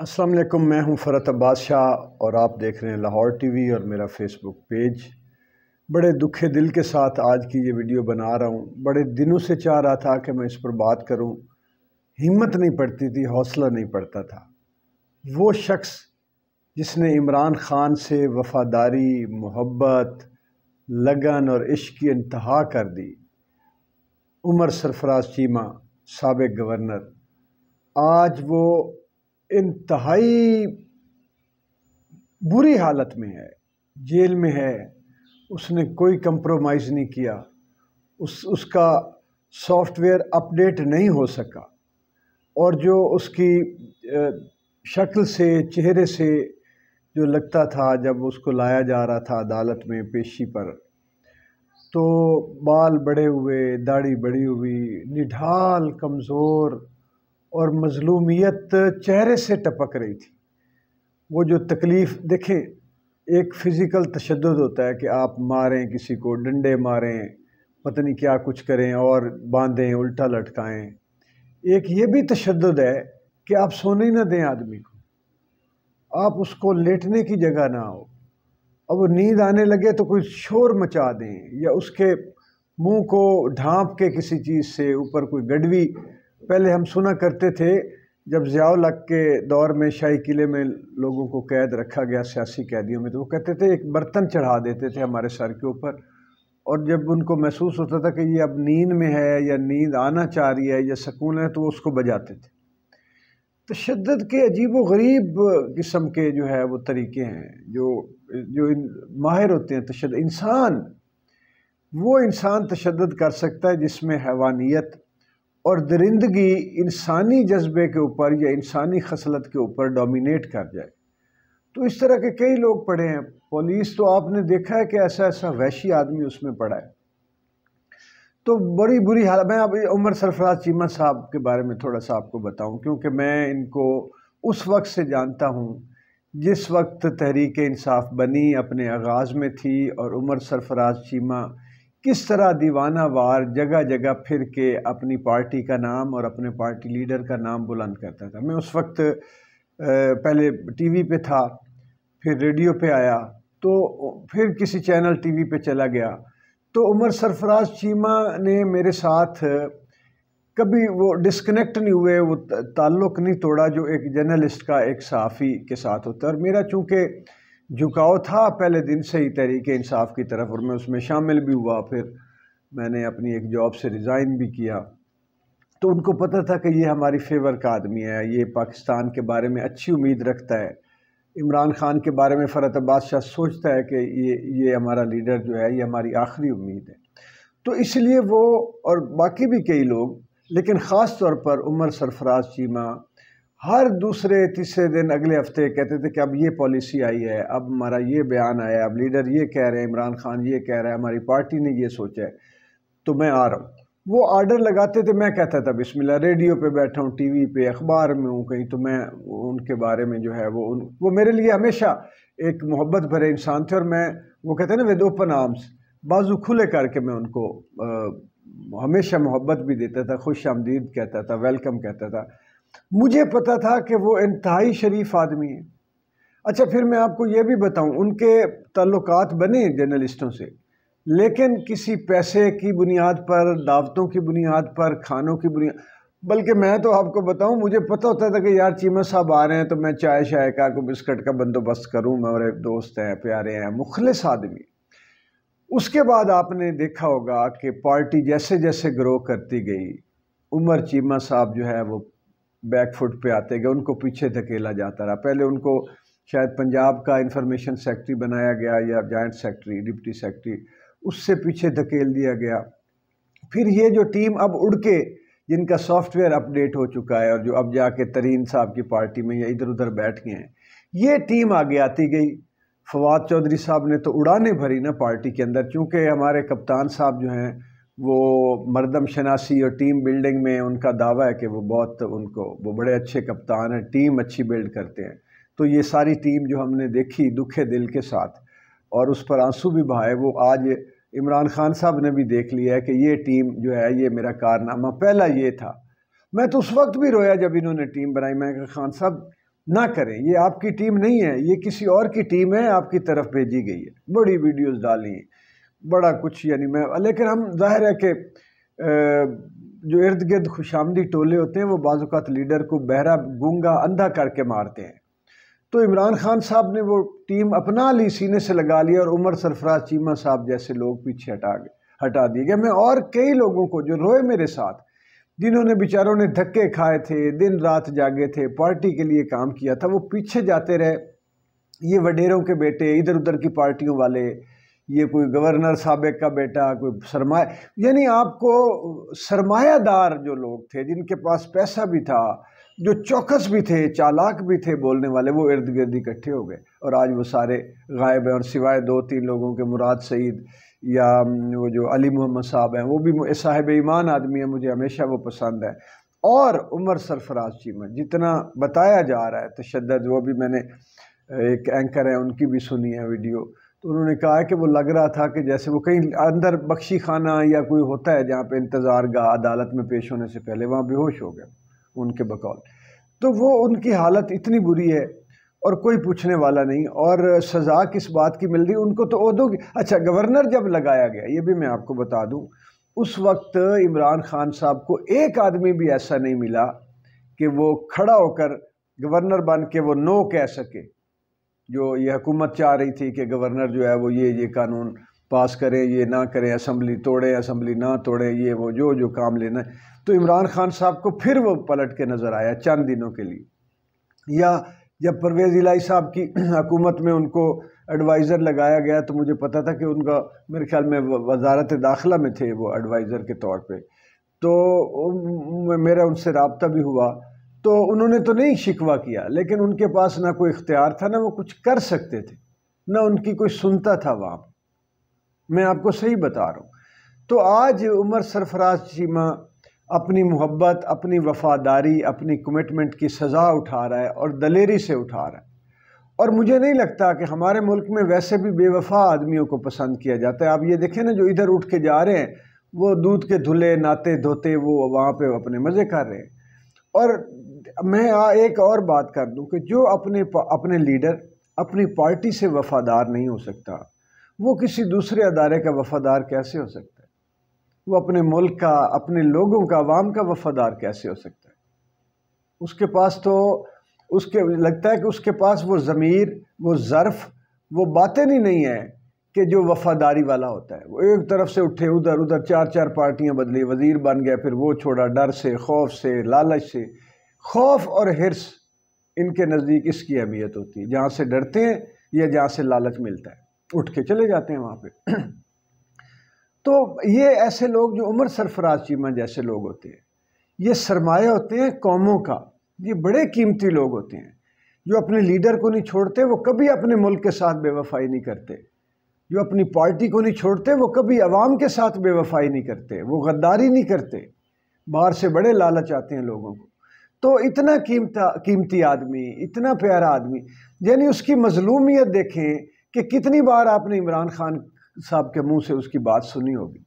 अस्सलाम वालेकुम मैं हूं फ़रत अब्बास शाह और आप देख रहे हैं लाहौर टीवी और मेरा फेसबुक पेज बड़े दुखे दिल के साथ आज की ये वीडियो बना रहा हूं बड़े दिनों से चाह रहा था कि मैं इस पर बात करूं हिम्मत नहीं पड़ती थी हौसला नहीं पड़ता था वो शख्स जिसने इमरान ख़ान से वफादारी मोहब्बत लगन और इश्क की इंतहा कर दी उमर सरफराज चीमा सबक गवर्नर आज वो इंतहाई बुरी हालत में है जेल में है उसने कोई कंप्रोमाइज़ नहीं किया उस उसका सॉफ्टवेयर अपडेट नहीं हो सका और जो उसकी शक्ल से चेहरे से जो लगता था जब उसको लाया जा रहा था अदालत में पेशी पर तो बाल बड़े हुए दाढ़ी बड़ी हुई निढाल कमज़ोर और मजलूमियत चेहरे से टपक रही थी वो जो तकलीफ़ देखें एक फ़िज़िकल तशद होता है कि आप मारें किसी को डंडे मारें पता नहीं क्या कुछ करें और बांधें उल्टा लटकाएं एक ये भी तशद है कि आप सोने ही ना दें आदमी को आप उसको लेटने की जगह ना हो अब वो नींद आने लगे तो कोई शोर मचा दें या उसके मुंह को ढांप के किसी चीज़ से ऊपर कोई गडवी पहले हम सुना करते थे जब ज़ियाउल के दौर में शाही किले में लोगों को कैद रखा गया सियासी कैदियों में तो वो कहते थे एक बर्तन चढ़ा देते थे हमारे सर के ऊपर और जब उनको महसूस होता था कि ये अब नींद में है या नींद आना चाह रही है या सकून है तो वो उसको बजाते थे तशद तो के अजीब व गरीब किस्म के जो है वो तरीके हैं जो जो इन माहिर होते हैं तशद इंसान वो इंसान तशद कर सकता है जिसमें हैवानियत और दरिंदगी इंसानी जज्बे के ऊपर या इंसानी खसलत के ऊपर डोमिनेट कर जाए तो इस तरह के कई लोग पढ़े हैं पुलिस तो आपने देखा है कि ऐसा ऐसा वैशी आदमी उसमें पढ़ा है तो बड़ी बुरी हालत मैं अब उमर सरफराज चीमा साहब के बारे में थोड़ा सा आपको बताऊं क्योंकि मैं इनको उस वक्त से जानता हूं जिस वक्त तहरीक इंसाफ बनी अपने आगाज़ में थी और उमर सरफराज चीमा किस तरह दीवाना वार जगह जगह फिर के अपनी पार्टी का नाम और अपने पार्टी लीडर का नाम बुलंद करता था मैं उस वक्त पहले टीवी पे था फिर रेडियो पे आया तो फिर किसी चैनल टीवी पे चला गया तो उमर सरफराज चीमा ने मेरे साथ कभी वो डिस्कनेक्ट नहीं हुए वो ताल्लुक़ नहीं तोड़ा जो एक जर्नलिस्ट का एक सहाफ़ी के साथ होता है और मेरा चूँकि झुकाव था पहले दिन से ही तहरीक इंसाफ की तरफ और मैं उसमें शामिल भी हुआ फिर मैंने अपनी एक जॉब से रिज़ाइन भी किया तो उनको पता था कि ये हमारी फेवर का आदमी है ये पाकिस्तान के बारे में अच्छी उम्मीद रखता है इमरान खान के बारे में फ़रत अब्बास शाह सोचता है कि ये ये हमारा लीडर जो है ये हमारी आखिरी उम्मीद है तो इसलिए वो और बाकी भी कई लोग लेकिन ख़ास तौर पर उमर सरफराज चीमा हर दूसरे तीसरे दिन अगले हफ्ते कहते थे कि अब ये पॉलिसी आई है अब हमारा ये बयान आया है अब लीडर ये कह रहे हैं इमरान खान ये कह रहा है हमारी पार्टी ने ये सोचा है तो मैं आ रहा हूँ वो आर्डर लगाते थे मैं कहता था बिस्मिल्लाह रेडियो पे बैठा हूँ टीवी पे अखबार में हूँ कहीं तो मैं उनके बारे में जो है वो उन वो मेरे लिए हमेशा एक मोहब्बत भरे इंसान थे और मैं वो कहते हैं ना विद ओपन आर्म्स बाजू खुले करके मैं उनको आ, हमेशा मोहब्बत भी देता था खुश आमदीद कहता था वेलकम कहता था मुझे पता था कि वो इंतहाई शरीफ आदमी है अच्छा फिर मैं आपको ये भी बताऊं उनके ताल्लुक बने जर्नलिस्टों से लेकिन किसी पैसे की बुनियाद पर दावतों की बुनियाद पर खानों की बुनियाद बल्कि मैं तो आपको बताऊं मुझे पता होता था कि यार चीमा साहब आ रहे हैं तो मैं चाय शाय का को बिस्कट का बंदोबस्त करूं मेरे दोस्त हैं प्यारे हैं मुखलिस आदमी उसके बाद आपने देखा होगा कि पार्टी जैसे जैसे ग्रो करती गई उमर चीमा साहब जो है वो बैक फुट पे आते गए उनको पीछे धकेला जाता रहा पहले उनको शायद पंजाब का इंफॉर्मेशन सेक्रेटरी बनाया गया या जॉइंट सेक्रेटरी डिप्टी सेक्रेटरी उससे पीछे धकेल दिया गया फिर ये जो टीम अब उड़ के जिनका सॉफ्टवेयर अपडेट हो चुका है और जो अब जाके तरीन साहब की पार्टी में या इधर उधर बैठ गए हैं ये टीम आगे आती गई फवाद चौधरी साहब ने तो उड़ाने भरी ना पार्टी के अंदर क्योंकि हमारे कप्तान साहब जो हैं वो मरदम शनासी और टीम बिल्डिंग में उनका दावा है कि वो बहुत उनको वो बड़े अच्छे कप्तान हैं टीम अच्छी बिल्ड करते हैं तो ये सारी टीम जो हमने देखी दुखे दिल के साथ और उस पर आंसू भी बहाए वो आज इमरान खान साहब ने भी देख लिया है कि ये टीम जो है ये मेरा कारनामा पहला ये था मैं तो उस वक्त भी रोया जब इन्होंने टीम बनाई मैं खान साहब ना करें ये आपकी टीम नहीं है ये किसी और की टीम है आपकी तरफ भेजी गई है बड़ी वीडियोज़ डाली हैं बड़ा कुछ यानी मैं लेकिन हम जाहिर है कि जो इर्द गिर्द आमदी टोले होते हैं वो बाज़ात लीडर को बहरा गूंगा अंधा करके मारते हैं तो इमरान खान साहब ने वो टीम अपना ली सीने से लगा लिया और उमर सरफराज चीमा साहब जैसे लोग पीछे हटा गए हटा दिए गए मैं और कई लोगों को जो रोए मेरे साथ जिन्होंने बेचारों ने धक्के खाए थे दिन रात जागे थे पार्टी के लिए काम किया था वो पीछे जाते रहे ये वडेरों के बेटे इधर उधर की पार्टियों वाले ये कोई गवर्नर सबक का बेटा कोई सरमाया यानी आपको सरमायादार जो लोग थे जिनके पास पैसा भी था जो चौकस भी थे चालाक भी थे बोलने वाले वो इर्द गिर्द इकट्ठे हो गए और आज वो सारे गायब हैं और सिवाय दो तीन लोगों के मुराद सईद या वो जो अली मोहम्मद साहब हैं वो भी साहिब ईमान आदमी है मुझे हमेशा वो पसंद है और उमर सरफराज चीमा जितना बताया जा रहा है तशद वो भी मैंने एक एंकर है उनकी भी सुनी है वीडियो तो उन्होंने कहा कि वो लग रहा था कि जैसे वो कहीं अंदर बख्शी खाना या कोई होता है जहाँ पे इंतज़ार गा अदालत में पेश होने से पहले वहाँ बेहोश हो गया उनके बकौल तो वो उनकी हालत इतनी बुरी है और कोई पूछने वाला नहीं और सज़ा किस बात की मिल रही उनको तो उदो की अच्छा गवर्नर जब लगाया गया ये भी मैं आपको बता दूँ उस वक्त इमरान खान साहब को एक आदमी भी ऐसा नहीं मिला कि वो खड़ा होकर गवर्नर बन के वो नो कह सके जो ये हुकूमत चाह रही थी कि गवर्नर जो है वो ये ये कानून पास करें ये ना करें असम्बली तोड़ें असम्बली ना तोड़ें ये वो जो जो काम लेना तो इमरान खान साहब को फिर वो पलट के नज़र आया चंद दिनों के लिए या जब परवेज़ इलाई साहब की हकूमत में उनको एडवाइज़र लगाया गया तो मुझे पता था कि उनका मेरे ख्याल में वजारत दाखिला में थे वो एडवाइज़र के तौर पर तो मेरा उनसे रबता भी हुआ तो उन्होंने तो नहीं शिकवा किया लेकिन उनके पास ना कोई इख्तियार था ना वो कुछ कर सकते थे ना उनकी कोई सुनता था वहाँ मैं आपको सही बता रहा हूँ तो आज उमर सरफराज चीमा अपनी मोहब्बत अपनी वफादारी अपनी कमिटमेंट की सज़ा उठा रहा है और दलेरी से उठा रहा है और मुझे नहीं लगता कि हमारे मुल्क में वैसे भी बेवफा आदमियों को पसंद किया जाता है आप ये देखें ना जो इधर उठ के जा रहे हैं वो दूध के धुले नाते धोते वो वहाँ पे अपने मज़े कर रहे हैं और मैं एक और बात कर दूं कि जो अपने अपने लीडर अपनी पार्टी से वफादार नहीं हो सकता वो किसी दूसरे अदारे का वफादार कैसे हो सकता है वो अपने मुल्क का अपने लोगों का आवाम का वफादार कैसे हो सकता है उसके पास तो उसके लगता है कि उसके पास वो ज़मीर वो ज़र्फ़ वो बातें ही नहीं है कि जो वफादारी वाला होता है वो एक तरफ से उठे उधर उधर चार चार पार्टियां बदली वज़ीर बन गया फिर वो छोड़ा डर से खौफ से लालच से खौफ और हिरस इनके नज़दीक इसकी अहमियत होती है जहाँ से डरते हैं या जहाँ से लालच मिलता है उठ के चले जाते हैं वहाँ पे तो ये ऐसे लोग जो उम्र सरफराज चीमा जैसे लोग होते हैं ये सरमाए होते हैं कौमों का ये बड़े कीमती लोग होते हैं जो अपने लीडर को नहीं छोड़ते वो कभी अपने मुल्क के साथ बेवफाई नहीं करते जो अपनी पार्टी को नहीं छोड़ते वो कभी आवाम के साथ बेवफाई नहीं करते वो गद्दारी नहीं करते बाहर से बड़े लालच आते हैं लोगों को तो इतना कीमता कीमती आदमी इतना प्यारा आदमी यानी उसकी मजलूमियत देखें कि कितनी बार आपने इमरान खान साहब के मुंह से उसकी बात सुनी होगी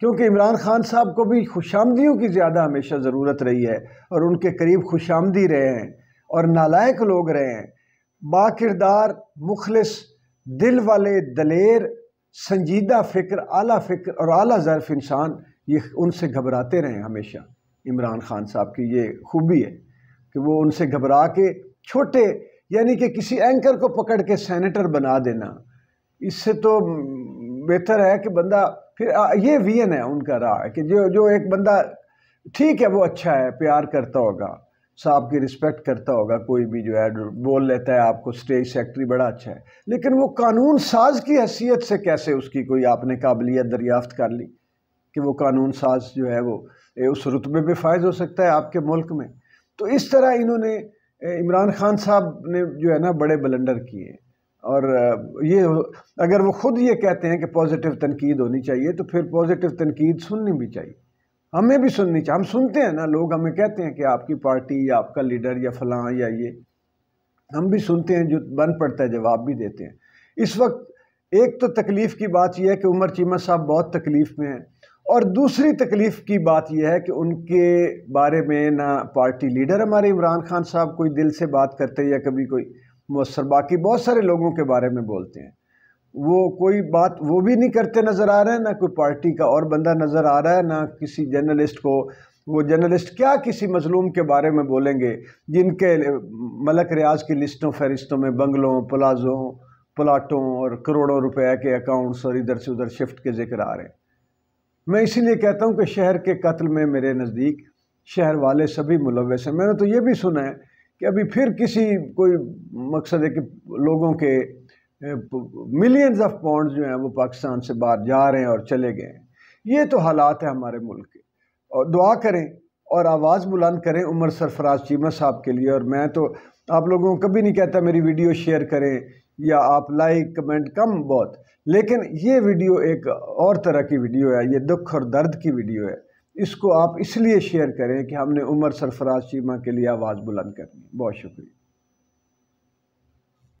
क्योंकि इमरान खान साहब को भी खुश की ज़्यादा हमेशा ज़रूरत रही है और उनके करीब आमदी रहे हैं और नालायक लोग रहे हैं बाकिरदार मुखलस दिल वाले दलेर संजीदा फ़िक्र आला फ़िक्र और आला ज़रफ़ इंसान ये उनसे घबराते रहें हमेशा इमरान खान साहब की ये खूबी है कि वो उनसे घबरा के छोटे यानी कि किसी एंकर को पकड़ के सेनेटर बना देना इससे तो बेहतर है कि बंदा फिर ये वीएन है उनका रहा कि जो जो एक बंदा ठीक है वो अच्छा है प्यार करता होगा साहब की रिस्पेक्ट करता होगा कोई भी जो है बोल लेता है आपको स्टेज सेक्रेटरी बड़ा अच्छा है लेकिन वो कानून साज की हैसियत से कैसे उसकी कोई आपने काबिलियत दरियाफ्त कर ली कि वो कानून साज जो है वो उस रुतबे पे फायज हो सकता है आपके मुल्क में तो इस तरह इन्होंने इमरान खान साहब ने जो है ना बड़े बलंडर किए और ये अगर वो ख़ुद ये कहते हैं कि पॉजिटिव तनकीद होनी चाहिए तो फिर पॉजिटिव तनकीद सुननी भी चाहिए हमें भी सुननी चाहिए हम सुनते हैं ना लोग हमें कहते हैं कि आपकी पार्टी या आपका लीडर या फलां या ये हम भी सुनते हैं जो बन पड़ता है जवाब भी देते हैं इस वक्त एक तो तकलीफ़ की बात यह है कि उमर चीमा साहब बहुत तकलीफ़ में हैं और दूसरी तकलीफ़ की बात यह है कि उनके बारे में ना पार्टी लीडर हमारे इमरान खान साहब कोई दिल से बात करते या कभी कोई मौसर बाकी बहुत सारे लोगों के बारे में बोलते हैं वो कोई बात वो भी नहीं करते नज़र आ रहे हैं ना कोई पार्टी का और बंदा नज़र आ रहा है ना किसी जर्नलिस्ट को वो जर्नलिस्ट क्या किसी मजलूम के बारे में बोलेंगे जिनके मलक रियाज की लिस्टों फहरिस्तों में बंगलों प्लाजों प्लाटों और करोड़ों रुपए के अकाउंट्स और इधर से उधर शिफ्ट के जिक्र आ रहे हैं मैं इसीलिए कहता हूँ कि शहर के कत्ल में मेरे नज़दीक शहर वाले सभी मुलवस हैं मैंने तो ये भी सुना है कि अभी फिर किसी कोई मकसद है कि लोगों के मिलियंस ऑफ पाउंड जो हैं वो पाकिस्तान से बाहर जा रहे हैं और चले गए हैं ये तो हालात है हमारे मुल्क के और दुआ करें और आवाज़ बुलंद करें उमर सरफराज चीमा साहब के लिए और मैं तो आप लोगों को कभी नहीं कहता मेरी वीडियो शेयर करें या आप लाइक कमेंट कम बहुत लेकिन ये वीडियो एक और तरह की वीडियो है ये दुख और दर्द की वीडियो है इसको आप इसलिए शेयर करें कि हमने उमर सरफराज चीमा के लिए आवाज़ बुलंद करनी बहुत शुक्रिया